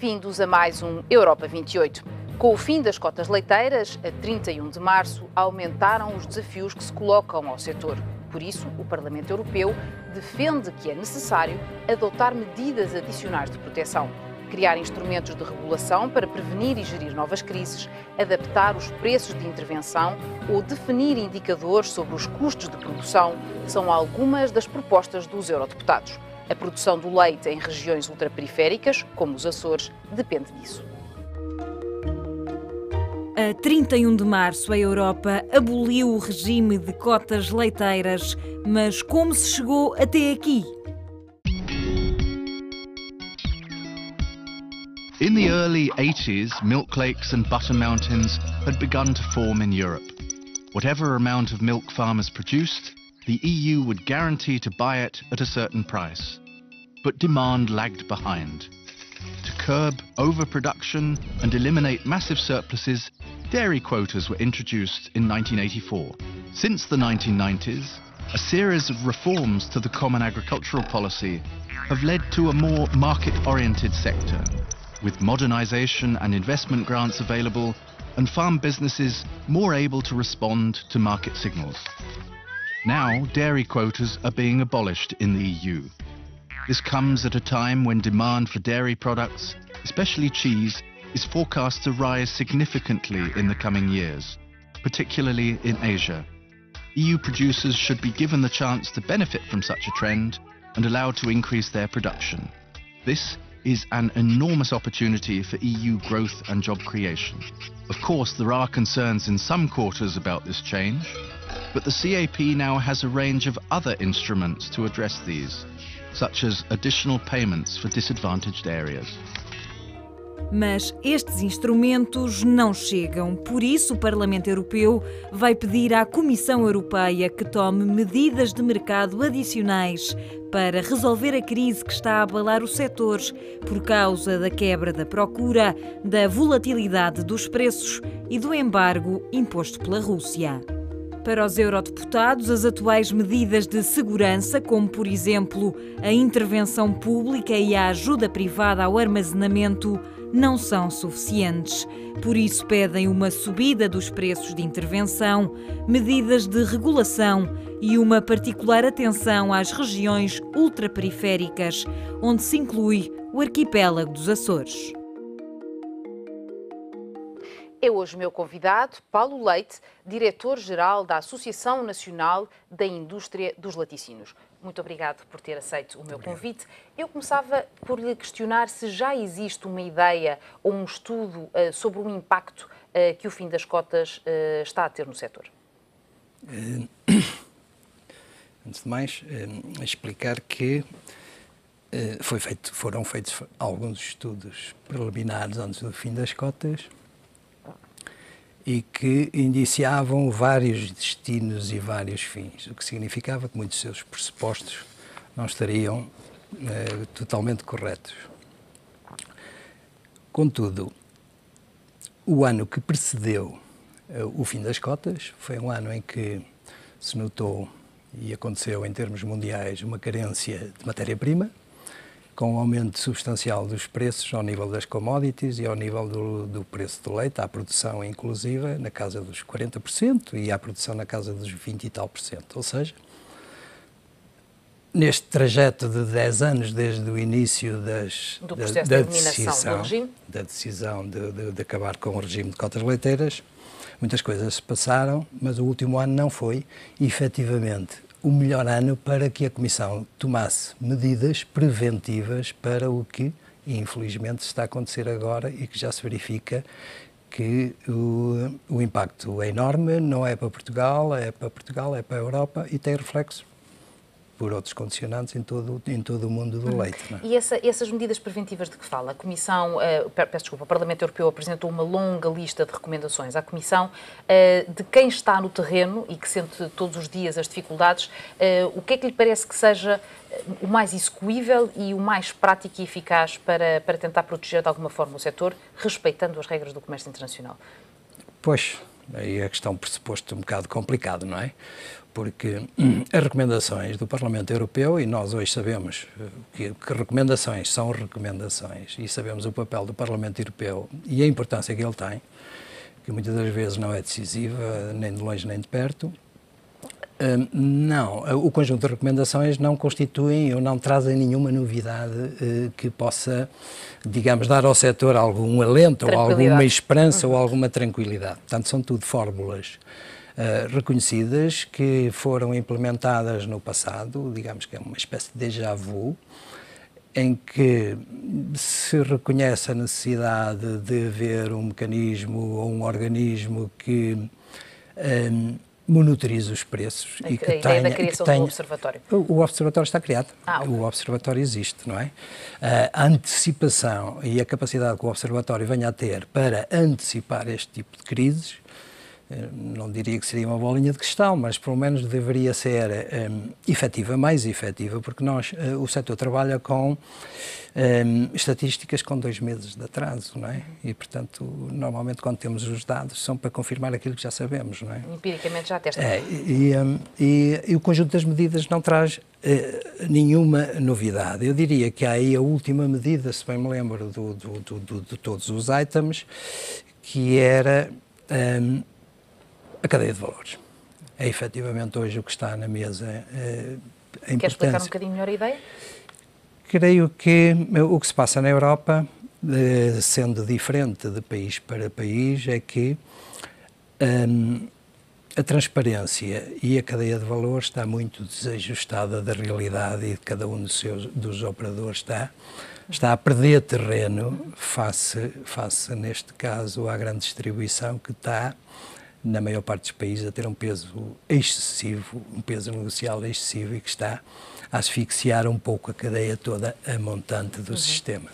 Bem-vindos a mais um Europa 28. Com o fim das cotas leiteiras, a 31 de março, aumentaram os desafios que se colocam ao setor. Por isso, o Parlamento Europeu defende que é necessário adotar medidas adicionais de proteção, criar instrumentos de regulação para prevenir e gerir novas crises, adaptar os preços de intervenção ou definir indicadores sobre os custos de produção, são algumas das propostas dos eurodeputados. A produção do leite em regiões ultraperiféricas, como os Açores, depende disso. A 31 de março, a Europa aboliu o regime de cotas leiteiras. Mas como se chegou até aqui? In the early 80s, milk lakes and butter mountains had begun to form in Europe. Whatever amount of milk farmers produced, the EU would guarantee to buy it at a certain price. But demand lagged behind. To curb overproduction and eliminate massive surpluses, dairy quotas were introduced in 1984. Since the 1990s, a series of reforms to the common agricultural policy have led to a more market-oriented sector, with modernisation and investment grants available and farm businesses more able to respond to market signals. Now, dairy quotas are being abolished in the EU. This comes at a time when demand for dairy products, especially cheese, is forecast to rise significantly in the coming years, particularly in Asia. EU producers should be given the chance to benefit from such a trend and allowed to increase their production. This is an enormous opportunity for EU growth and job creation. Of course, there are concerns in some quarters about this change, but the CAP now has a range of other instruments to address these, such as additional payments for disadvantaged areas. Mas estes instrumentos não chegam, por isso o Parlamento Europeu vai pedir à Comissão Europeia que tome medidas de mercado adicionais para resolver a crise que está a abalar os setores por causa da quebra da procura, da volatilidade dos preços e do embargo imposto pela Rússia. Para os eurodeputados, as atuais medidas de segurança, como por exemplo a intervenção pública e a ajuda privada ao armazenamento, não são suficientes. Por isso, pedem uma subida dos preços de intervenção, medidas de regulação e uma particular atenção às regiões ultraperiféricas, onde se inclui o arquipélago dos Açores. É hoje meu convidado, Paulo Leite, diretor-geral da Associação Nacional da Indústria dos Laticínios muito obrigado por ter aceito o meu Obrigado. convite. Eu começava por lhe questionar se já existe uma ideia ou um estudo uh, sobre o impacto uh, que o fim das cotas uh, está a ter no setor. Antes de mais, explicar que foi feito, foram feitos alguns estudos preliminares antes do fim das cotas e que indiciavam vários destinos e vários fins, o que significava que muitos seus pressupostos não estariam eh, totalmente corretos. Contudo, o ano que precedeu eh, o fim das cotas foi um ano em que se notou e aconteceu em termos mundiais uma carência de matéria-prima, com o aumento substancial dos preços ao nível das commodities e ao nível do, do preço do leite, à produção inclusiva na casa dos 40% e à produção na casa dos 20 e tal por cento. Ou seja, neste trajeto de 10 anos desde o início das, da, da, de decisão, da, decisão, de, de, de, acabar com o regime de cotas leiteiras. Muitas coisas se passaram, mas o último ano não foi efetivamente o melhor ano para que a Comissão tomasse medidas preventivas para o que, infelizmente, está a acontecer agora e que já se verifica que o, o impacto é enorme, não é para Portugal, é para Portugal, é para a Europa e tem reflexos por outros condicionantes em todo, em todo o mundo do uhum. leite. É? E essa, essas medidas preventivas de que fala? A Comissão, uh, peço desculpa, o Parlamento Europeu apresentou uma longa lista de recomendações à Comissão uh, de quem está no terreno e que sente todos os dias as dificuldades, uh, o que é que lhe parece que seja o mais execuível e o mais prático e eficaz para, para tentar proteger de alguma forma o setor, respeitando as regras do comércio internacional? Pois, aí a questão pressuposto um bocado complicado, não é? porque hum, as recomendações do Parlamento Europeu, e nós hoje sabemos eh, que, que, recomendações são recomendações, e sabemos o papel do Parlamento Europeu e a importância que ele tem, que muitas das vezes não é decisiva, nem de longe nem de perto. Hum, não, o conjunto de recomendações não constituem ou não trazem nenhuma novidade eh, que possa, digamos, dar ao setor algum alento ou alguma esperança uhum. ou alguma tranquilidade. Portanto, são tudo fórmulas eh, reconhecidas, que foram implementadas no passado, digamos que é uma espécie de déjà vu, em que se reconhece a necessidade de haver um mecanismo ou um organismo que um, ehm, monitorize os preços a, e que a tenha, ideia da criação tenha, do observatório. O observatório está criado, ah, o observatório existe, não é? A antecipação e a capacidade que o observatório venha a ter para antecipar este tipo de crises eh, não diria que seria uma bolinha de cristal, mas pelo menos deveria ser um, eh, efetiva, mais efetiva, porque nós, uh, o setor trabalha com um, estatísticas com dois meses de atraso, não é? E, portanto, normalmente quando temos os dados são para confirmar aquilo que já sabemos, não é? Empiricamente já testa. É, e, um, e, e, o conjunto das medidas não traz uh, nenhuma novidade. Eu diria que há aí a última medida, se bem me lembro, do, do, do, do de todos os itens, que era a cadeia de valores. É efetivamente hoje o que está na mesa. É, eh, é Quer explicar um bocadinho melhor a ideia? Creio que eh, o que se passa na Europa, eh, sendo diferente de país para país, é que um, ehm, a transparência e a cadeia de valor está muito desajustada da realidade e de cada um dos, seus, dos operadores está, está a perder terreno face, face, neste caso, à grande distribuição que está na maior parte dos países, a ter um peso excessivo, um peso negocial excessivo e que está a asfixiar um pouco a cadeia toda a montante do uhum. sistema.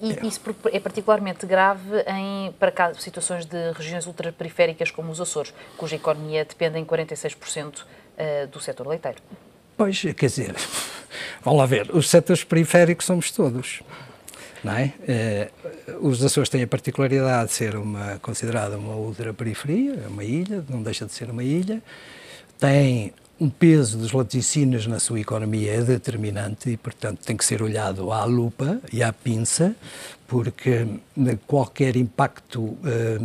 E é. isso é particularmente grave em, para cá, situações de regiões ultraperiféricas como os Açores, cuja economia depende em 46% eh, do setor leiteiro. Pois, quer dizer, vão lá ver, os setores periféricos somos todos não é? Eh, os Açores têm a particularidade de ser uma, considerada uma ultraperiferia, é uma ilha, não deixa de ser uma ilha, tem um peso dos laticínios na sua economia é determinante e, portanto, tem que ser olhado à lupa e à pinça, porque eh, qualquer impacto, eh,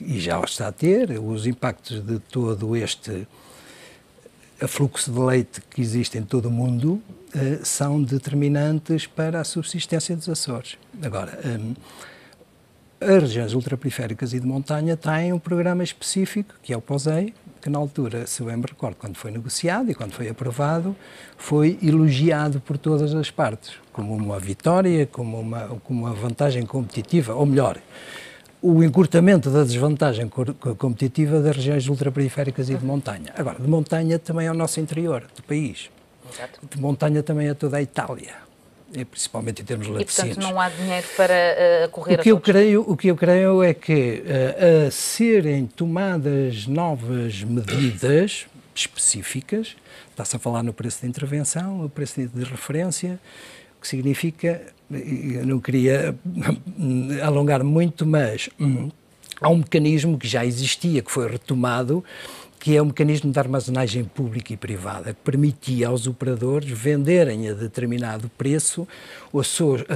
e já o está a ter, os impactos de todo este fluxo de leite que existe em todo o mundo eh, são determinantes para a subsistência dos Açores. Agora, hum, as regiões ultraperiféricas e de montanha têm um programa específico, que é o POSEI, que na altura, se eu bem me recordo, quando foi negociado e quando foi aprovado, foi elogiado por todas as partes, como uma vitória, como uma, como uma vantagem competitiva, ou melhor, o encurtamento da desvantagem competitiva das regiões ultraperiféricas e de montanha. Agora, de montanha também é o nosso interior do país. Exato. de montanha também a toda a Itália. E principalmente em termos laticínios. E, portanto, não há dinheiro para uh, correr o que eu creio O que eu creio é que, uh, a serem tomadas novas medidas específicas, está-se a falar no preço de intervenção, o preço de referência, o que significa, eh, eu não queria alongar muito, mas hum, há um mecanismo que já existia, que foi retomado, que é um mecanismo de armazenagem pública e privada, que permitia aos operadores venderem a determinado preço as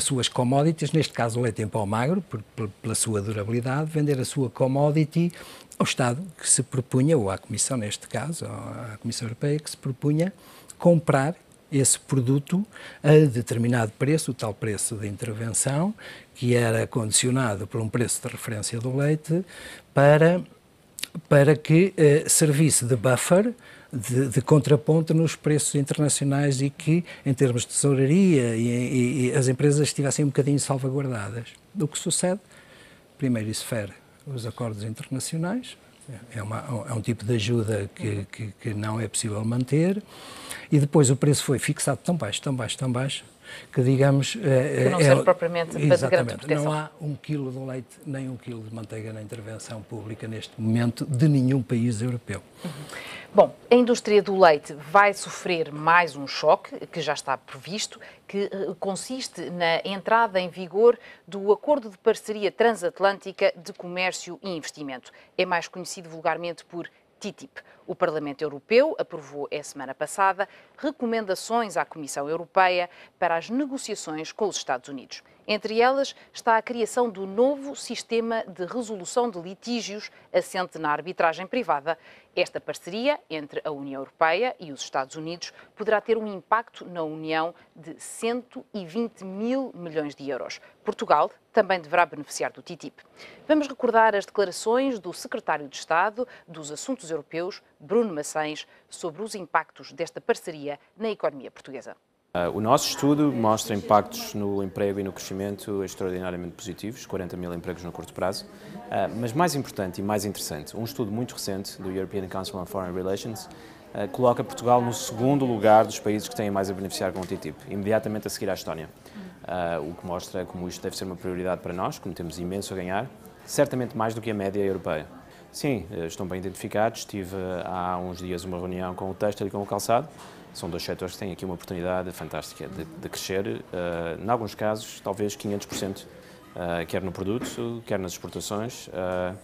suas, commodities, neste caso o leite em pau magro, por, por, pela sua durabilidade, vender a sua commodity ao Estado, que se propunha, ou à Comissão neste caso, à Comissão Europeia, que se propunha comprar esse produto a determinado preço, o tal preço de intervenção, que era condicionado por um preço de referência do leite, para para que uh, servisse de buffer, de, de, contraponto nos preços internacionais e que, em termos de tesouraria, e, e, e as empresas estivessem um bocadinho salvaguardadas. O que sucede? Primeiro, isso fere os acordos internacionais, é, uma, é, um tipo de ajuda que, que, que não é possível manter, e depois o preço foi fixado tão baixo, tão baixo, tão baixo, que digamos... Eh, que não eh, é, propriamente para exatamente, de grande Não há um quilo de leite nem um quilo de manteiga na intervenção pública neste momento de nenhum país europeu. Uhum. Bom, a indústria do leite vai sofrer mais um choque, que já está previsto, que eh, consiste na entrada em vigor do Acordo de Parceria Transatlântica de Comércio e Investimento. É mais conhecido vulgarmente por TTIP. O Parlamento Europeu aprovou a semana passada recomendações à Comissão Europeia para as negociações com os Estados Unidos. Entre elas está a criação do novo sistema de resolução de litígios assente na arbitragem privada esta parceria entre a União Europeia e os Estados Unidos poderá ter um impacto na União de 120 mil milhões de euros. Portugal também deverá beneficiar do TTIP. Vamos recordar as declarações do secretário de Estado dos Assuntos Europeus, Bruno Maçães, sobre os impactos desta parceria na economia portuguesa. Ah, o nosso estudo mostra impactos no emprego e no crescimento extraordinariamente positivos, 40 mil empregos no curto prazo, ah, mas mais importante e mais interessante, um estudo muito recente do European Council on Foreign Relations ah, coloca Portugal no segundo lugar dos países que têm mais a beneficiar com o TTIP, imediatamente a seguir à Estónia, o que mostra como isto deve ser uma prioridade para nós, como temos imenso a ganhar, certamente mais do que a média europeia. Sim, eh, estão bem identificados, tive eh, há uns dias uma reunião com o Têxtil e com o Calçado, são dois setores que têm aqui uma oportunidade fantástica de, de crescer, uh, em alguns casos, talvez 500%, uh, eh, quer no produto, quer nas exportações. Uh,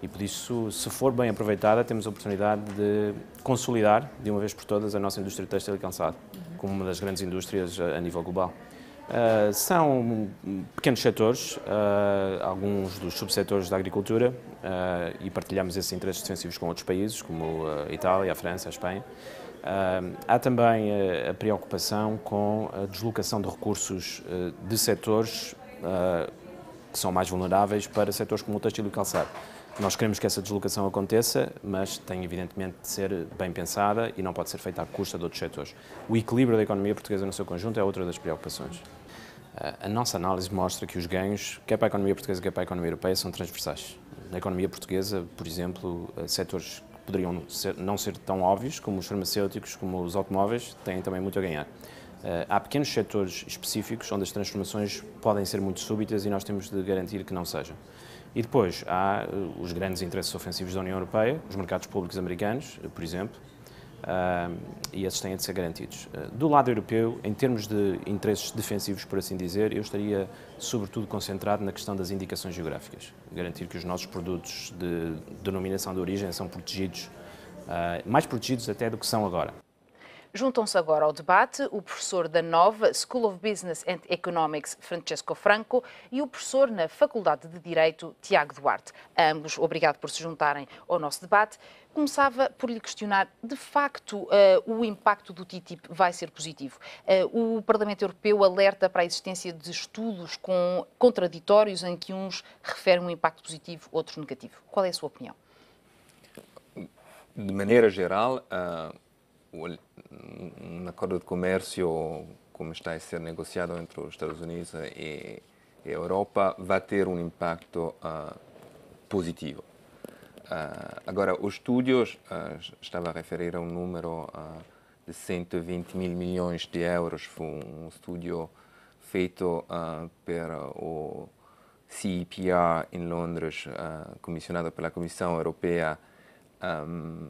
e por isso, se for bem aproveitada, temos a oportunidade de consolidar, de uma vez por todas, a nossa indústria têxtil e calçado, uhum. como uma das grandes indústrias a, a nível global. Uh, são pequenos setores, uh, alguns dos subsetores da agricultura, uh, e partilhamos esses interesses defensivos com outros países, como a Itália, a França, a Espanha há também eh, a preocupação com a deslocação de recursos eh, de setores eh, que são mais vulneráveis para setores como o têxtil e o calçado. Nós queremos que essa deslocação aconteça, mas tem evidentemente de ser bem pensada e não pode ser feita à custa de outros setores. O equilíbrio da economia portuguesa no seu conjunto é outra das preocupações. A nossa análise mostra que os ganhos, quer para a economia portuguesa, quer para a economia europeia, são transversais. Na economia portuguesa, por exemplo, setores poderiam ser, não ser tão óbvios como os farmacêuticos, como os automóveis, têm também muito a ganhar. Uh, há pequenos setores específicos onde as transformações podem ser muito súbitas e nós temos de garantir que não sejam. E depois há eh, os grandes interesses ofensivos da União Europeia, os mercados públicos americanos, eh, por exemplo, Uh, e esses têm de ser garantidos. Uh, do lado europeu, em termos de interesses defensivos, por assim dizer, eu estaria sobretudo concentrado na questão das indicações geográficas. Garantir que os nossos produtos de denominação de origem são protegidos, uh, mais protegidos até do que são agora. Juntam-se agora ao debate o professor da Nova School of Business and Economics, Francesco Franco, e o professor na Faculdade de Direito, Tiago Duarte. Ambos, obrigado por se juntarem ao nosso debate começava por lhe questionar, de facto, uh, o impacto do TTIP vai ser positivo. Uh, o Parlamento Europeu alerta para a existência de estudos com, contraditórios em que uns referem um impacto positivo, outros negativo. Qual é a sua opinião? De maneira geral, uh, um acordo de comércio como está a ser negociado entre os Estados Unidos e a Europa vai ter um impacto positivo ah, agora, os estúdios, ah, estava a referir a um número ah, de 120 mil milhões de euros, foi um estúdio feito uh, pelo CEPR em Londres, uh, comissionado pela Comissão Europeia, um,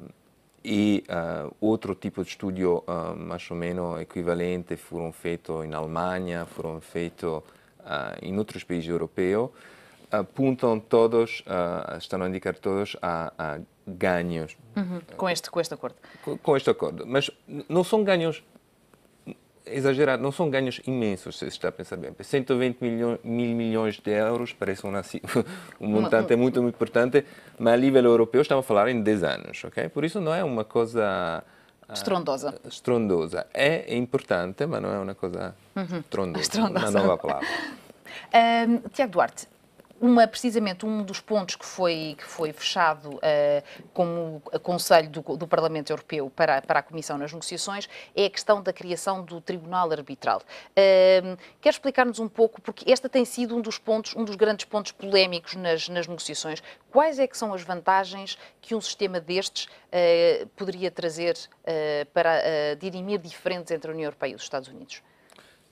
e uh, outro tipo de estudo uh, mais ou menos equivalente foram feitos em Alemanha, foram feitos em outros países europeus apuntam todos, uh, estão a indicar todos a, a ganhos. Uhum. Com, este, com este acordo? Com, com, este acordo. Mas não são ganhos exagerados, não são ganhos imensos, se está a pensar bem. 120 milho, mil milhões de euros parece uma, um montante muito, muito importante, mas a nível europeu estamos a falar em 10 anos, ok? Por isso não é uma coisa... Ah, estrondosa. estrondosa. É importante, mas não é uma coisa uhum. estrondosa, estrondosa. Uma nova palavra. um, Tiago Duarte, uma, precisamente um dos pontos que foi, que foi fechado uh, eh, como Conselho do, do, Parlamento Europeu para, para a Comissão nas negociações é a questão da criação do Tribunal Arbitral. Uh, eh, quer explicar-nos um pouco, porque este tem sido um dos pontos, um dos grandes pontos polémicos nas, nas negociações. Quais é que são as vantagens que um sistema destes uh, poderia trazer para dirimir diferentes entre a União Europeia e os Estados Unidos?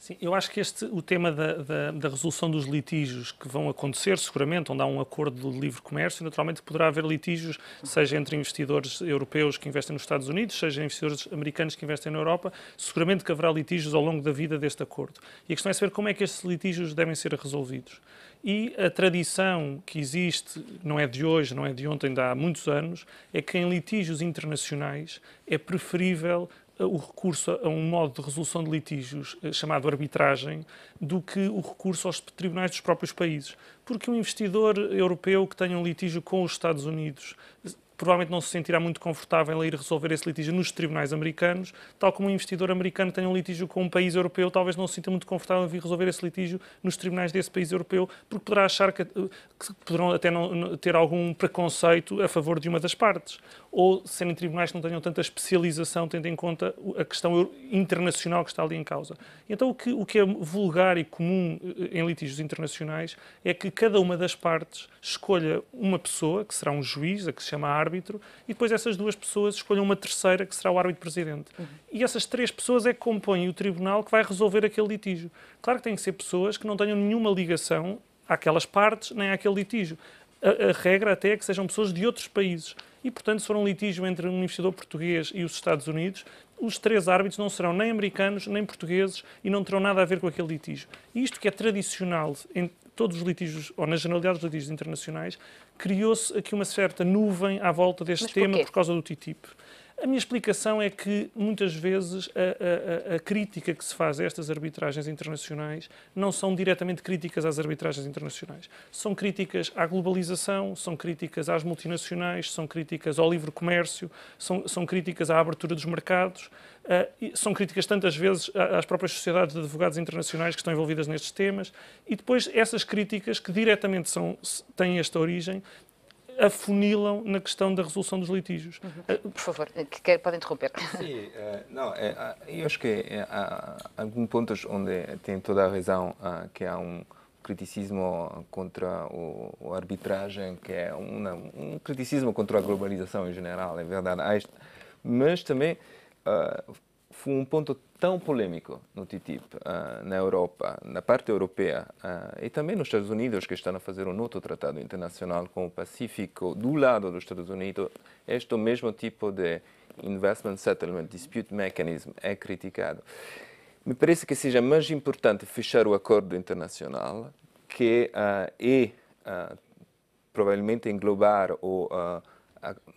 Sim, eu acho que este, o tema da, da, da, resolução dos litígios que vão acontecer, seguramente, onde há um acordo de livre comércio, naturalmente poderá haver litígios, seja entre investidores europeus que investem nos Estados Unidos, seja investidores americanos que investem na Europa, seguramente que haverá litígios ao longo da vida deste acordo. E a questão é saber como é que estes litígios devem ser resolvidos. E a tradição que existe, não é de hoje, não é de ontem, ainda há muitos anos, é que em litígios internacionais é preferível eh, o recurso a um modo de resolução de litígios eh, chamado arbitragem do que o recurso aos tribunais dos próprios países. Porque um investidor europeu que tenha um litígio com os Estados Unidos eh, provavelmente não se sentirá muito confortável em ir resolver esse litígio nos tribunais americanos, tal como um investidor americano que tenha um litígio com um país europeu, talvez não se sinta muito confortável em vir resolver esse litígio nos tribunais desse país europeu, porque poderá achar que, que poderão até não, ter algum preconceito a favor de uma das partes ou serem é tribunais que não tenham tanta especialização, tendo em conta a questão internacional que está ali em causa. Então, o que, o que é vulgar e comum eh, em litígios internacionais é que cada uma das partes escolha uma pessoa, que será um juiz, a que se chama árbitro, e depois essas duas pessoas escolham uma terceira, que será o árbitro-presidente. Uhum. E essas três pessoas é que compõem o tribunal que vai resolver aquele litígio. Claro que têm que ser pessoas que não tenham nenhuma ligação àquelas partes nem àquele litígio. A, a regra até é que sejam pessoas de outros países e, portanto, se for um litígio entre um investidor português e os Estados Unidos, os três árbitros não serão nem americanos nem portugueses e não terão nada a ver com aquele litígio. isto que é tradicional em todos os litígios, ou na generalidade dos litígios internacionais, criou-se aqui uma certa nuvem à volta deste tema por causa do TTIP. A minha explicação é que, muitas vezes, a, a, a, crítica que se faz a estas arbitragens internacionais não são diretamente críticas às arbitragens internacionais. São críticas à globalização, são críticas às multinacionais, são críticas ao livre comércio, são, são críticas à abertura dos mercados, uh, são críticas tantas vezes às próprias sociedades de advogados internacionais que estão envolvidas nestes temas. E depois, essas críticas que diretamente são, têm esta origem, afunilam na questão da resolução dos litígios. Uhum. Ah, por favor, que quer, pode interromper. Sim, eh, não, é, ah, eu acho que eh, há alguns pontos onde tem toda a razão ah, que há um criticismo contra o, a arbitragem, que é uma, um criticismo contra a globalização em geral, é verdade. Mas também foi um ponto tão polêmico no TTIP uh, eh, na Europa, na parte europeia uh, eh, e também nos Estados Unidos, que estão a fazer um outro tratado internacional com o Pacífico, do lado dos Estados Unidos, este mesmo tipo de Investment Settlement Dispute Mechanism é criticado. Me parece que seja mais importante fechar o acordo internacional que uh, e uh, provavelmente englobar ou uh,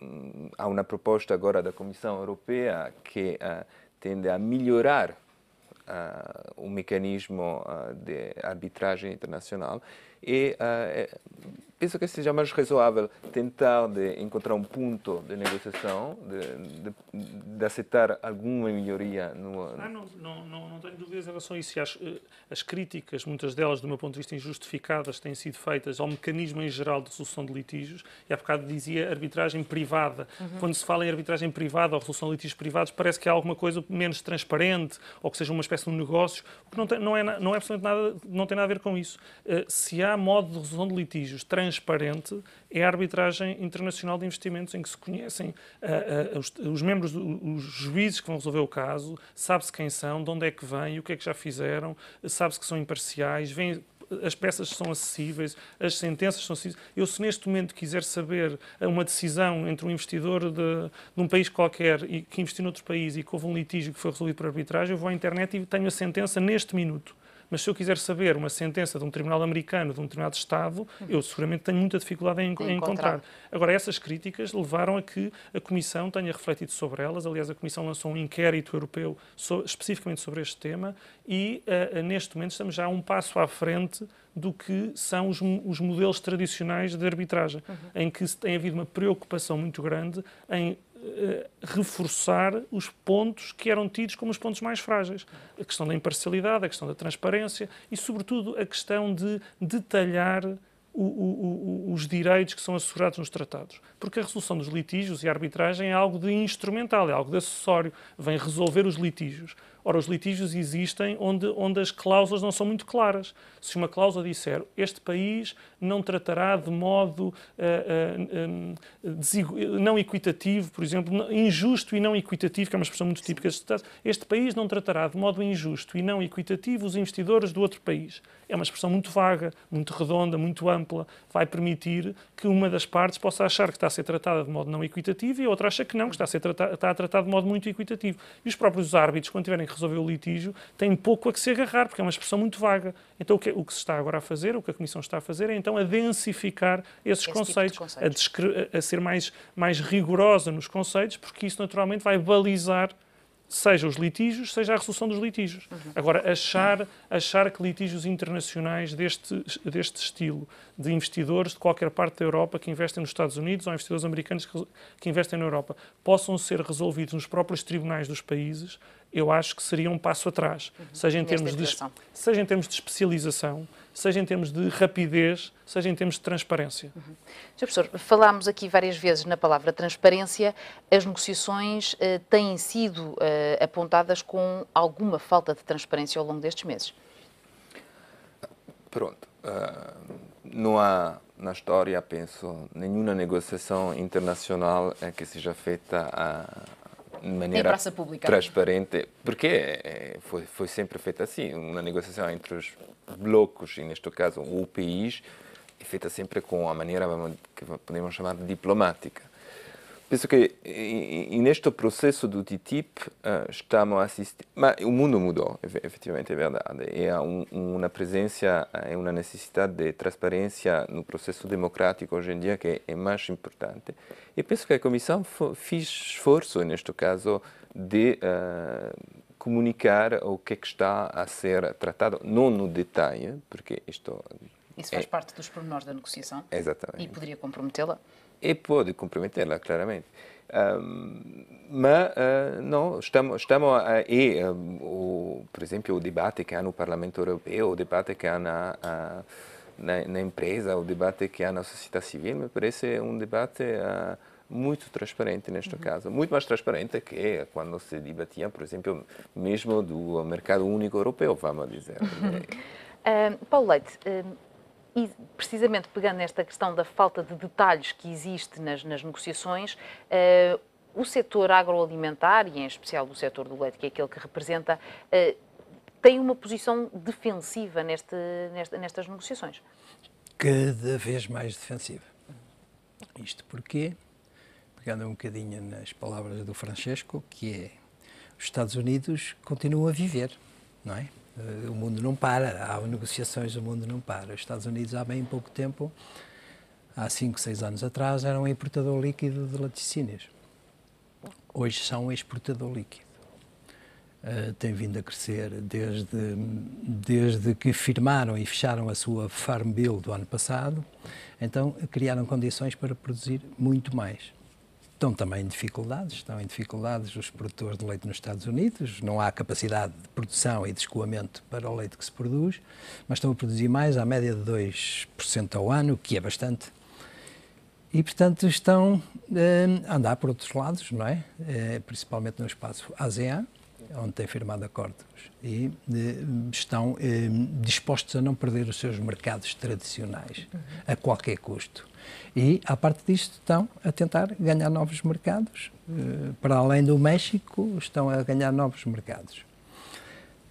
hum, há uma proposta agora da Comissão Europeia que uh, tende a melhorar uh, o mecanismo uh, de arbitragem internacional e uh, isso que seja mais razoável tentar de encontrar um ponto de negociação, de, de, de aceitar alguma melhoria no... Ah, não, não, não, não, tenho dúvidas em relação a isso. As, eh, as críticas, muitas delas, do meu ponto de vista, injustificadas, têm sido feitas ao mecanismo em geral de resolução de litígios. E há bocado dizia arbitragem privada. Uhum. Quando se fala em arbitragem privada ou resolução de litígios privados, parece que há alguma coisa menos transparente ou que seja uma espécie de um negócio, o que não, tem, não, é, não é absolutamente nada, não tem nada a ver com isso. Eh, se há modo de resolução de litígios transparente, transparente é a arbitragem internacional de investimentos, em que se conhecem uh, uh, os, os, membros, os juízes que vão resolver o caso, sabe-se quem são, de onde é que vêm, o que é que já fizeram, sabe-se que são imparciais, as peças são acessíveis, as sentenças são acessíveis. Eu, se neste momento quiser saber ah, uma decisão entre um investidor de, de um país qualquer e que investiu noutro país e que houve um litígio que foi resolvido por arbitragem, eu vou à internet e tenho a sentença neste minuto mas se eu quiser saber uma sentença de um tribunal americano, de um determinado Estado, eu seguramente tenho muita dificuldade em, encontrar. encontrar. Agora, essas críticas levaram a que a Comissão tenha refletido sobre elas. Aliás, a Comissão lançou um inquérito europeu especificamente sobre este tema e, uh, neste momento, estamos já um passo à frente do que são os, os, modelos tradicionais de arbitragem, uhum. em que tem havido uma preocupação muito grande em eh, reforçar os pontos que eram tidos como os pontos mais frágeis. A questão da imparcialidade, a questão da transparência e, sobretudo, a questão de detalhar o, o, o, os direitos que são assegurados nos tratados. Porque a resolução dos litígios e a arbitragem é algo de instrumental, é algo de acessório, vem resolver os litígios. Ora, os litígios existem onde, onde as cláusulas não são muito claras. Se uma cláusula disser este país não tratará de modo uh, uh, não equitativo, por exemplo, injusto e não equitativo, que é uma expressão muito típica deste Estado, este país não tratará de modo injusto e não equitativo os investidores do outro país. É uma expressão muito vaga, muito redonda, muito ampla. Vai permitir que uma das partes possa achar que está a ser tratada de modo não equitativo e a outra acha que não, que está a, ser está a tratar de modo muito equitativo. E os próprios árbitros, quando tiverem que resolver o litígio, tem pouco a que se agarrar, porque é uma expressão muito vaga. Então, o que, é, o que se está agora a fazer, o que a Comissão está a fazer, é então a densificar esses Esse tipo conceitos, tipo conceitos, A, a ser mais, mais rigorosa nos conceitos, porque isso naturalmente vai balizar seja os litígios, seja a resolução dos litígios. Uhum. Agora, achar, achar que litígios internacionais deste, deste estilo, de investidores de qualquer parte da Europa que investem nos Estados Unidos ou investidores americanos que, que investem na Europa, possam ser resolvidos nos próprios tribunais dos países, eu acho que seria um passo atrás, uhum. seja, em termos de, seja em termos de especialização, seja em termos de rapidez, seja em termos de transparência. Uhum. Sr. Professor, falámos aqui várias vezes na palavra transparência, as negociações eh, têm sido eh, apontadas com alguma falta de transparência ao longo destes meses? Pronto. Uh, não há na história, penso, nenhuma negociação internacional é que seja feita a, de maneira transparente, porque é, é, foi, foi sempre feita assim, uma negociação entre os blocos, e neste caso o país, é feita sempre com a maneira que podemos chamar de diplomática. Penso que neste processo do TTIP eh, estamos a assistir. Mas o mundo mudou, efetivamente, é verdade. E há uma presença eh, e uma necessidade de transparência no processo democrático hoje em dia que é, é mais importante. E penso que a Comissão fez esforço, neste caso, de uh, comunicar o que, é que está a ser tratado, não no detalhe, porque isto. Isso faz é... parte dos pormenores da negociação. Exatamente. E poderia comprometê-la e pode cumprimentá-la, claramente. mas uh, não, estamos, estamos a, e, ah, o, por exemplo, o debate que há no Parlamento Europeu, o debate que há na, a, na, na, empresa, o debate que há na sociedade civil, me parece um debate uh, muito transparente neste uhum. caso, muito mais transparente que quando se debatia, por exemplo, mesmo do mercado único europeu, vamos dizer. Uhum. Uh, Paulo Leite, e, precisamente pegando nesta questão da falta de detalhes que existe nas, nas negociações, uh, o setor agroalimentar, e em especial o setor do leite, que é aquele que representa, uh, tem uma posição defensiva neste, nesta, nestas negociações? Cada vez mais defensiva. Isto porquê? Pegando um bocadinho nas palavras do Francesco, que é os Estados Unidos continuam a viver, não é? Uh, o mundo não para, há negociações, o mundo não para. Os Estados Unidos, há bem pouco tempo, há 5, 6 anos atrás, eram um importador líquido de laticínios. Hoje são um exportador líquido. Uh, tem vindo a crescer desde, desde que firmaram e fecharam a sua Farm Bill do ano passado. Então, criaram condições para produzir muito mais estão também em dificuldades, estão em dificuldades os produtores de leite nos Estados Unidos, não há capacidade de produção e de escoamento para o leite que se produz, mas estão a produzir mais, à média de 2% ao ano, que é bastante. E, portanto, estão eh, a andar por outros lados, não é? Eh, principalmente no espaço ASEAN, onde têm firmado acordos, e eh, estão eh, dispostos a não perder os seus mercados tradicionais a qualquer custo. E, à parte disto, estão a tentar ganhar novos mercados. Eh, para além do México, estão a ganhar novos mercados.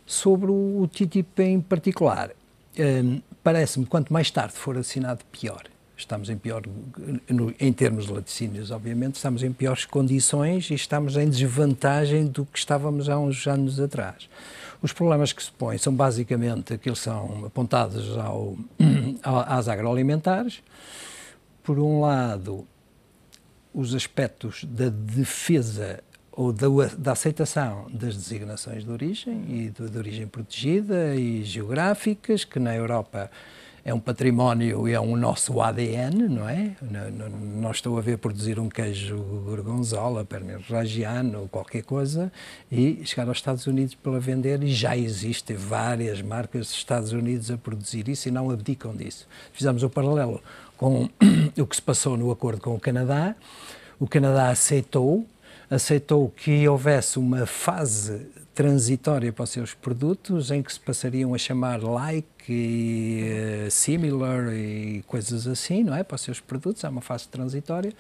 Sobre o TTIP em particular, eh, parece-me quanto mais tarde for assinado, pior. Estamos em pior, em termos de laticínios, obviamente, estamos em piores condições e estamos em desvantagem do que estávamos há uns anos atrás. Os problemas que se põem são basicamente aqueles que são apontados ao, às agroalimentares, por um lado, os aspectos da defesa ou da, da, aceitação das designações de origem e de, de, origem protegida e geográficas, que na Europa é um património e é um nosso ADN, não é? Não, não, não estou a ver produzir um queijo gorgonzola, pernil ou qualquer coisa, e chegar aos Estados Unidos para vender, e já existem várias marcas dos Estados Unidos a produzir isso e não abdicam disso. Fizemos o paralelo com o que se passou no acordo com o Canadá. O Canadá aceitou, aceitou que houvesse uma fase transitória para os seus produtos em que se passariam a chamar like e eh, similar e coisas assim, não é? Para os seus produtos, há uma fase transitória.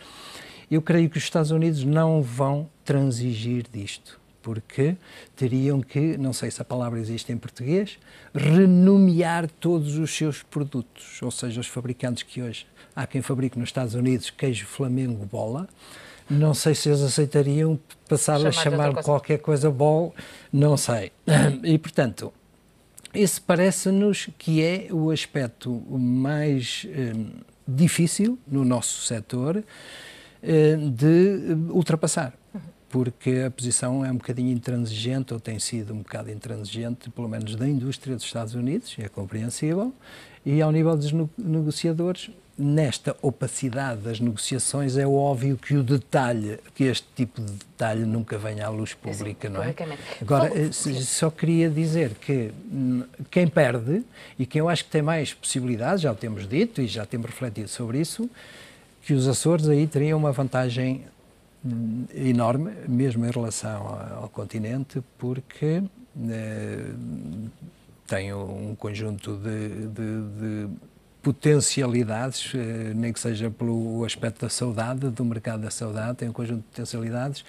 Eu creio que os Estados Unidos não vão transigir disto porque teriam que, não sei se a palavra existe em português, renomear todos os seus produtos, ou seja, os fabricantes que hoje há quem fabrique nos Estados Unidos queijo Flamengo bola. Não sei se eles aceitariam passar chamar a chamar coisa. qualquer coisa bol, não sei. E portanto, esse parece-nos que é o aspecto mais hum, difícil no nosso setor hum, de hum, ultrapassar porque a posição é um bocadinho intransigente, ou tem sido um bocado intransigente, pelo menos da indústria dos Estados Unidos, é compreensível, e ao nível dos negociadores, nesta opacidade das negociações, é óbvio que o detalhe, que este tipo de detalhe nunca venha à luz pública, Sim, não é? Agora, eh, só queria dizer que hum, quem perde, e quem eu acho que tem mais possibilidades, já o temos dito e já temos refletido sobre isso, que os Açores aí teriam uma vantagem enorme, mesmo em relação ao, ao continente, porque eh, tem um conjunto de, de, de potencialidades, eh, nem que seja pelo aspecto da saudade, do mercado da saudade, tem um conjunto de potencialidades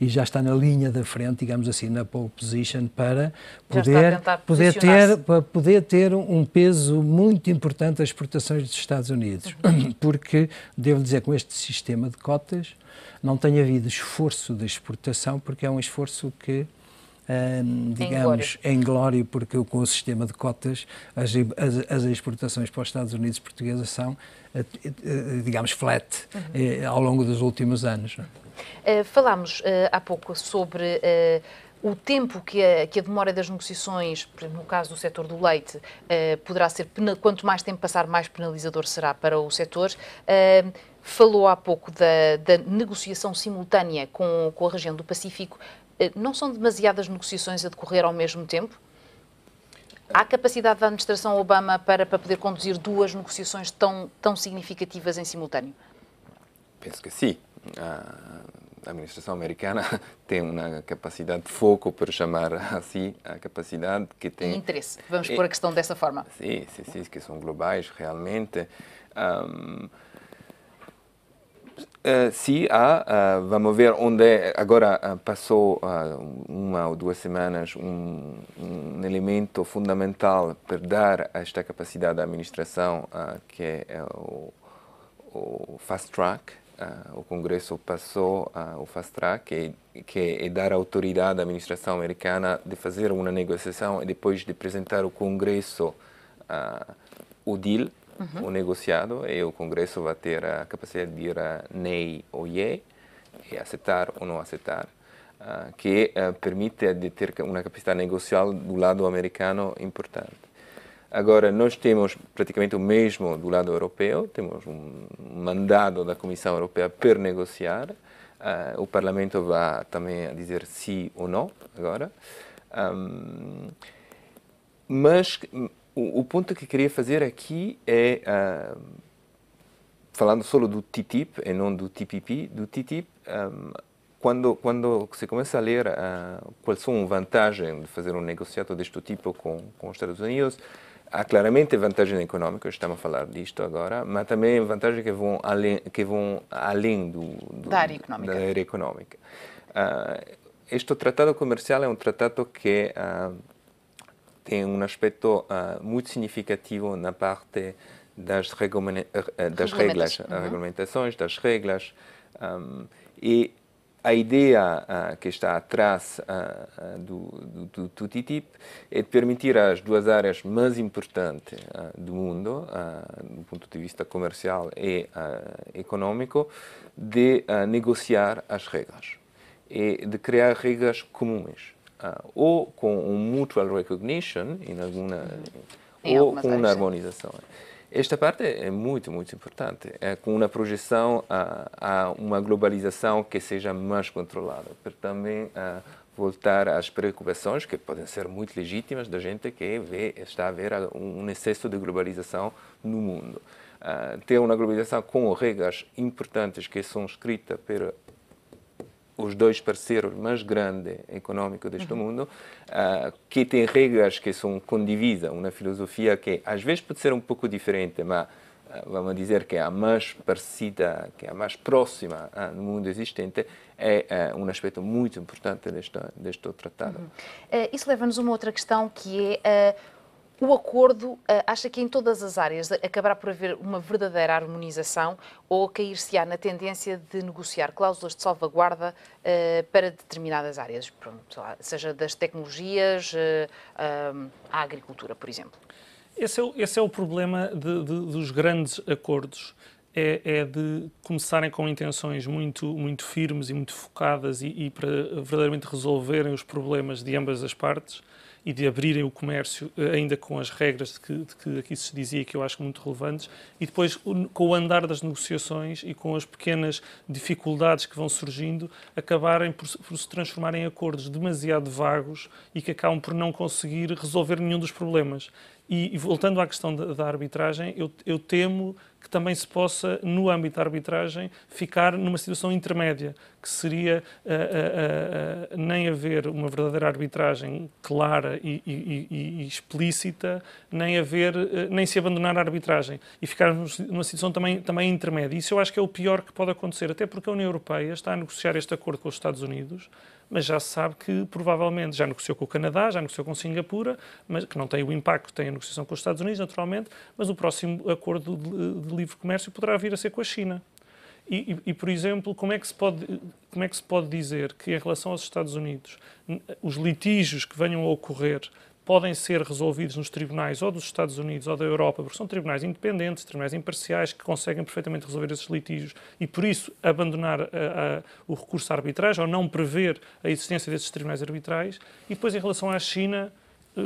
e já está na linha da frente, digamos assim, na pole position para poder, poder, ter, para poder ter um peso muito importante às exportações dos Estados Unidos. Uhum. Porque, devo dizer, com este sistema de cotas, não tem havido esforço de exportação, porque é um esforço que um, digamos, em glória. porque com o sistema de cotas as, as, as exportações para os Estados Unidos portuguesas são, eh, eh, eh, digamos, flat uhum. eh, ao longo dos últimos anos. Uh, falámos uh, há pouco sobre. Uh, o tempo que a, que a, demora das negociações, no caso do setor do leite, poderá ser, quanto mais tempo passar, mais penalizador será para o setor. falou há pouco da, da negociação simultânea com, com, a região do Pacífico. Eh, não são demasiadas negociações a decorrer ao mesmo tempo? Há capacidade da administração Obama para, para poder conduzir duas negociações tão, tão significativas em simultâneo? Penso que sim. A administração americana tem uma capacidade de foco, por chamar assim, a capacidade que tem. E interesse, vamos é, pôr a questão dessa forma. Sim, sim, sim, que são globais realmente. Um, eh, sim há, eh, vamos ver onde é, agora eh, passou uma ou duas semanas um, um, elemento fundamental para dar esta capacidade à administração, que é o, o fast track, Uh, o Congresso passou uh, o fast track, que, que é dar autoridade à administração americana de fazer uma negociação e depois de apresentar ao Congresso uh, o deal uhum. o negociado e o Congresso vai ter a capacidade de ir a NEI ou IE e aceitar ou não aceitar, uh, que uh, permite de ter uma capacidade negocial do lado americano importante. Agora, nós temos praticamente o mesmo do lado europeu, temos um mandado da Comissão Europeia para negociar, uh, o Parlamento vai também dizer sim ou não agora. Um, mas o, ponto que queria fazer aqui é, uh, falando só do TTIP e não do TPP, do TTIP, um, ah, quando, quando se começa a ler uh, quais são as vantagens de fazer um negociado deste tipo com, com os Estados Unidos, há claramente vantagens econômicas, estamos a falar disto agora, mas também vantagens que vão além, que vão além do, do da área econômica. Da área Uh, este tratado comercial é um tratado que uh, tem um aspecto uh, eh, muito significativo na parte das, eh, eh, das regras, uhum. regulamentações, das regras. Um, e a ideia uh, que está atrás uh, do, do, do, TTIP é permitir às duas áreas mais importantes uh, do mundo, do ponto de vista comercial e econômico, de negociar as regras e de criar regras comuns uh, ou com um mutual recognition uhum. em alguma ou com uma harmonização. Esta parte é, é muito, muito importante, é com uma projeção a, a, uma globalização que seja mais controlada, para também a, voltar às preocupações que podem ser muito legítimas da gente que vê, está a ver um excesso de globalização no mundo. Uh, ter uma globalização com regras importantes que são escritas para os dois parceiros mais grandes econômicos deste uhum. mundo, uh, que têm regras que são condividas uma filosofia que às vezes pode ser um pouco diferente, mas uh, vamos dizer que é a mais parecida, que é a mais próxima uh, no mundo existente, é um aspecto muito importante deste, deste tratado. Uhum. Eh, isso leva-nos a uma outra questão que é o acordo ah, acha que em todas as áreas acabará por haver uma verdadeira harmonização ou cair-se-á na tendência de negociar cláusulas de salvaguarda ah, para determinadas áreas, Pronto, ah, seja das tecnologias à agricultura, por exemplo? Esse é o, esse é o problema de, de, dos grandes acordos. É, é, de começarem com intenções muito, muito firmes e muito focadas e, e para verdadeiramente resolverem os problemas de ambas as partes e de abrirem o comércio, eh, ainda com as regras de que, de que aqui se dizia, que eu acho muito relevantes, e depois com o andar das negociações e com as pequenas dificuldades que vão surgindo, acabarem por, por se transformarem em acordos demasiado vagos e que acabam por não conseguir resolver nenhum dos problemas. E, e voltando à questão da, da arbitragem, eu, eu temo que também se possa, no âmbito da arbitragem, ficar numa situação intermédia, que seria uh, uh, uh, nem haver uma verdadeira arbitragem clara e, e, e explícita, nem haver, eh, nem se abandonar a arbitragem e ficarmos numa situação também, também intermédia. Isso eu acho que é o pior que pode acontecer, até porque a União Europeia está a negociar este acordo com os Estados Unidos mas já se sabe que provavelmente já negociou com o Canadá, já negociou com Singapura, mas que não tem o impacto que tem a negociação com os Estados Unidos, naturalmente, mas o próximo acordo de, de livre comércio poderá vir a ser com a China. E, e, e, por exemplo, como é, que se pode, como é que se pode dizer que, em relação aos Estados Unidos, os litígios que venham a ocorrer podem ser resolvidos nos tribunais ou dos Estados Unidos ou da Europa, porque são tribunais independentes, tribunais imparciais, que conseguem perfeitamente resolver esses litígios e, por isso, abandonar a, eh, a, eh, o recurso à arbitragem ou não prever a existência desses tribunais arbitrais. E depois, em relação à China,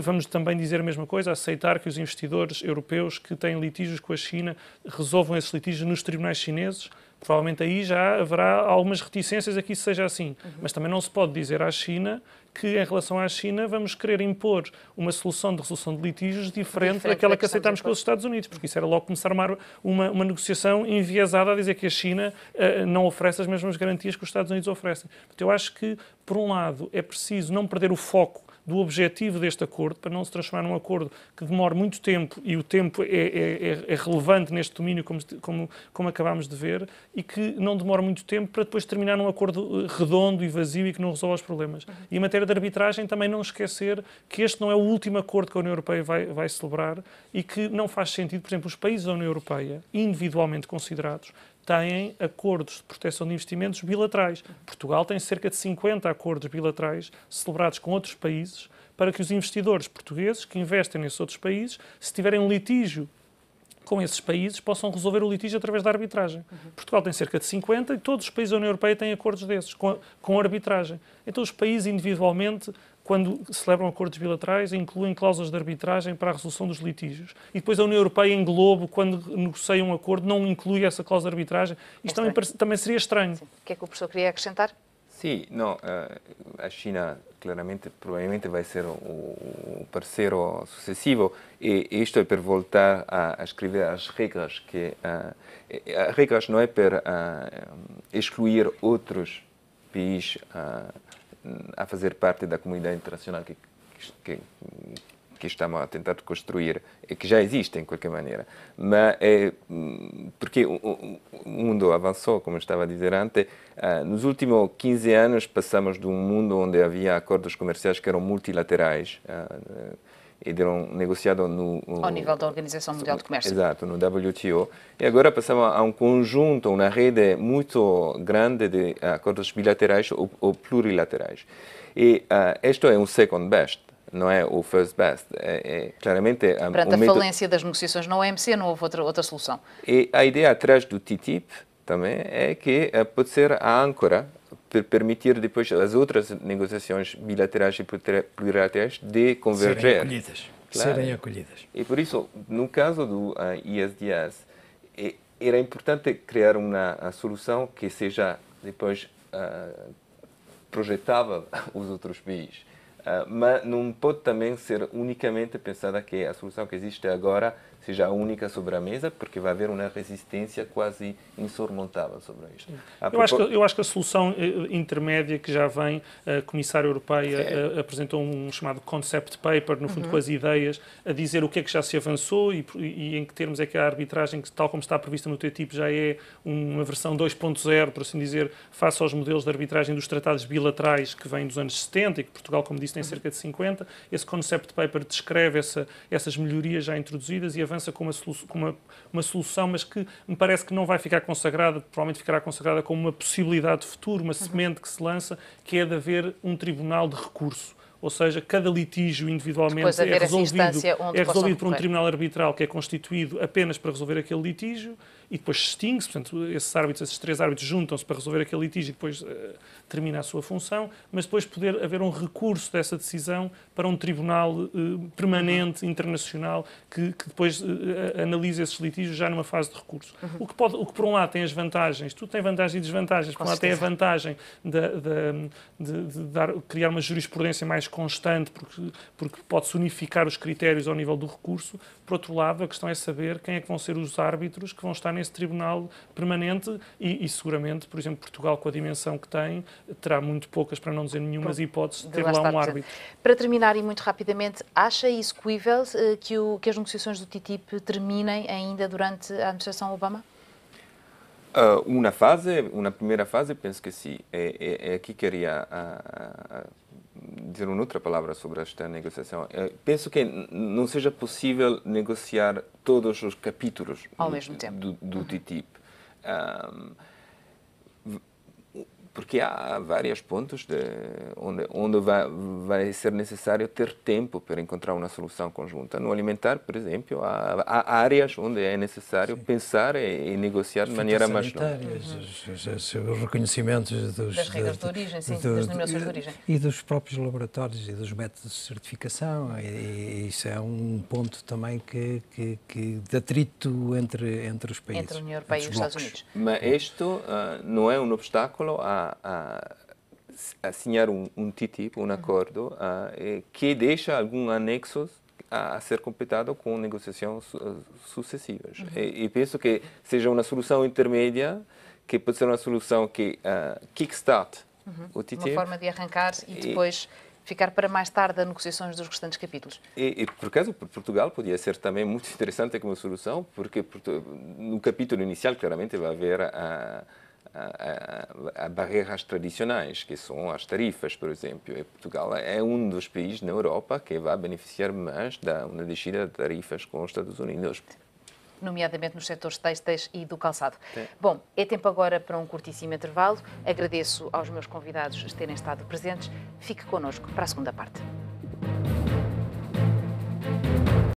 vamos também dizer a mesma coisa, aceitar que os investidores europeus que têm litígios com a China resolvam esses litígios nos tribunais chineses. Provavelmente aí já haverá algumas reticências a que isso seja assim. Uhum. Mas também não se pode dizer à China que, em relação à China, vamos querer impor uma solução de resolução de litígios diferente, diferente daquela que aceitamos com os Estados Unidos, porque isso era logo começar a armar uma, uma negociação enviesada a dizer que a China uh, não oferece as mesmas garantias que os Estados Unidos oferecem. Portanto, eu acho que, por um lado, é preciso não perder o foco do objetivo deste acordo, para não se transformar num acordo que demore muito tempo e o tempo é, é, é, é relevante neste domínio, como, como, como acabámos de ver, e que não demore muito tempo para depois terminar num acordo eh, redondo e vazio e que não resolve os problemas. Uhum. E em matéria de arbitragem, também não esquecer que este não é o último acordo que a União Europeia vai, vai celebrar e que não faz sentido, por exemplo, os países da União Europeia, individualmente considerados, têm acordos de proteção de investimentos bilaterais. Portugal tem cerca de 50 acordos bilaterais celebrados com outros países para que os investidores portugueses que investem nesses outros países, se tiverem um litígio com esses países, possam resolver o litígio através da arbitragem. Uhum. Portugal tem cerca de 50 e todos os países da União Europeia têm acordos desses, com, a, com arbitragem. Então os países individualmente quando celebram acordos bilaterais, incluem cláusulas de arbitragem para a resolução dos litígios. E depois a União Europeia engloba, quando negocia um acordo, não inclui essa cláusula de arbitragem. Isto é também, também, seria estranho. Sim. O que é que o professor queria acrescentar? Sim, não, eh, a China claramente provavelmente vai ser o parceiro sucessivo e isto é para voltar a escrever as regras que eh, eh, as regras não é para excluir outros países a fazer parte da comunidade internacional que, que, que estamos a tentar construir, e que já existe de qualquer maneira. Mas é, porque o, o, mundo avançou, como eu estava a dizer antes, ah, nos últimos 15 anos passamos de um mundo onde havia acordos comerciais que eram multilaterais ah, eram negociado no, no, ao nível da Organização Mundial de Comércio. Exato, no WTO. E agora passamos a um conjunto, uma rede muito grande de eh, acordos bilaterais ou, ou plurilaterais. E uh, isto é um second best não é o first best. É, é claramente eh, um, Perante a método... falência das negociações na OMC, não houve outra, outra solução. E a ideia atrás do TTIP também é que pode ser a âncora permitir depois as outras negociações bilaterais e plurilaterais de converger. Serem acolhidas. Claro. Serem acolhidas. E por isso, no caso do ISDS, é, era importante criar uma solução que seja depois ah, projetável aos outros países. Ah, mas não pode também ser unicamente pensada que a solução que existe agora seja a única mesa, porque vai haver uma resistência quase insurmontável sobre isto. Eu acho, que, eu acho que a solução eh, eh, intermédia que já vem, eh, a Comissária Europeia é. apresentou um chamado concept paper, no fundo uhum. com as ideias, a dizer o que é que já se avançou e, e em que termos é que a arbitragem, que tal como está prevista no TTIP, já é uma versão 2.0, por assim dizer, face aos modelos de arbitragem dos tratados bilaterais que vêm dos anos 70 e que Portugal, como disse, tem uhum. cerca de 50. Esse concept paper descreve essa, essas melhorias já introduzidas e a avança com, uma solução, com uma, uma solução, mas que me parece que não vai ficar consagrada, provavelmente ficará consagrada como uma possibilidade de futuro, uma uhum. semente que se lança, que é de haver um tribunal de recurso ou seja, cada litígio individualmente é resolvido, é resolvido por um tribunal arbitral que é constituído apenas para resolver aquele litígio, e depois extingue-se. Portanto, esses árbitros, esses três árbitros juntam-se para resolver aquele litígio e depois uh, termina a sua função, mas depois poder haver um recurso dessa decisão para um tribunal uh, permanente, uhum. internacional, que, que depois uh, eh, analisa esses litígios já numa fase de recurso. Uhum. O, que pode, o que, por um lado, tem as vantagens, tudo tem vantagens e desvantagens. Por um lado, tem a vantagem de, de, de dar, criar uma jurisprudência mais constante, porque, porque pode-se unificar os critérios ao nível do recurso. Por outro lado, a questão é saber quem é que vão ser os árbitros que vão estar nesse esse tribunal permanente e, e, seguramente, por exemplo, Portugal, com a dimensão que tem, terá muito poucas, para não dizer nenhumas hipóteses de ter lá, um árbitro. Para terminar e muito rapidamente, acha execuível eh, que, o, que as negociações do TTIP terminem ainda durante a administração Obama? Uh, uma fase, uma primeira fase, penso que sim. É, é, é aqui que queria a, a, dizer uma outra palavra sobre esta negociação. Eu eh, penso que não seja possível negociar todos os capítulos Ao mesmo tempo. do, do TTIP. Um, uhum porque há vários pontos onde, onde vai, vai, ser necessário ter tempo para encontrar uma solução conjunta. No alimentar, por exemplo, há, há áreas onde é necessário Sim. pensar e, e negociar de maneira mais longa. Os, os reconhecimentos dos, das regras de, origem, sim, do, das de origem. E dos próprios laboratórios e dos métodos de certificação. E, e isso é um ponto também que, que, que de atrito entre, entre os países. Entre a União Europeia e os Estados Unidos. Mas isto uh, não é um obstáculo a a, assinar um, um TTIP, um acordo, uh, que deixa algum anexos a, a, ser completado com negociações su sucessivas. Uhum. E, e, penso que seja uma solução intermédia, que pode ser uma solução que uh, kickstart uhum. o TTIP. Uma forma de arrancar e depois... E, ficar para mais tarde as negociações dos restantes capítulos. E, e por caso, Portugal podia ser também muito interessante como solução, porque no capítulo inicial, claramente, vai haver a. Uh, a, a, barreiras tradicionais, que são as tarifas, por exemplo. E Portugal é um dos países na Europa que vai beneficiar mais da uma descida de tarifas com os Estados Unidos. Nomeadamente nos setores têxteis e do calçado. Sim. Bom, é tempo agora para um curtíssimo intervalo. Agradeço aos meus convidados terem estado presentes. Fique connosco para a segunda parte.